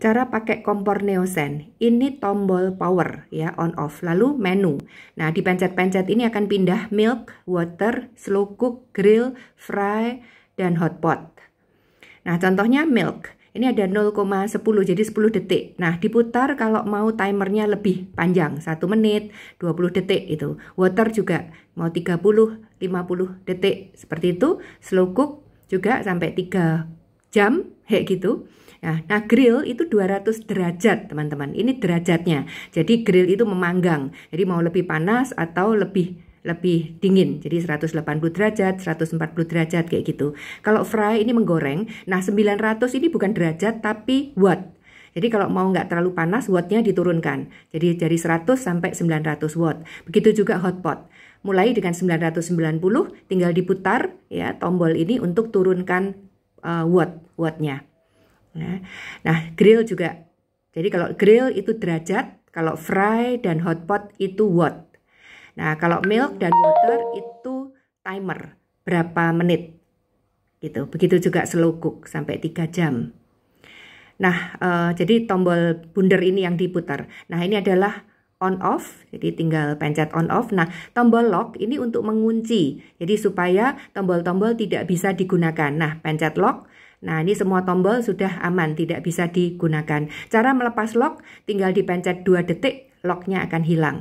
Cara pakai kompor Neosen, ini tombol power ya on off, lalu menu. Nah, dipencet-pencet ini akan pindah milk, water, slow cook, grill, fry, dan hot pot. Nah, contohnya milk. Ini ada 0,10 jadi 10 detik. Nah, diputar kalau mau timernya lebih panjang, 1 menit, 20 detik itu. Water juga mau 30, 50 detik seperti itu. Slow cook juga sampai 3 jam kayak gitu. Nah, nah grill itu 200 derajat, teman-teman. Ini derajatnya. Jadi grill itu memanggang. Jadi mau lebih panas atau lebih lebih dingin. Jadi 180 derajat, 140 derajat kayak gitu. Kalau fry ini menggoreng. Nah, 900 ini bukan derajat tapi watt. Jadi kalau mau nggak terlalu panas, wattnya diturunkan. Jadi dari 100 sampai 900 watt. Begitu juga hotpot. Mulai dengan 990, tinggal diputar ya tombol ini untuk turunkan uh, watt, wattnya. Ya. Nah, grill juga. Jadi kalau grill itu derajat, kalau fry dan hot pot itu watt. Nah, kalau milk dan water itu timer, berapa menit. Gitu. Begitu juga slow cook sampai 3 jam. Nah, uh, jadi tombol bundar ini yang diputar. Nah, ini adalah on off, jadi tinggal pencet on off. Nah, tombol lock ini untuk mengunci, jadi supaya tombol-tombol tidak bisa digunakan. Nah, pencet lock Nah, ini semua tombol sudah aman, tidak bisa digunakan. Cara melepas lock tinggal dipencet 2 detik, locknya akan hilang.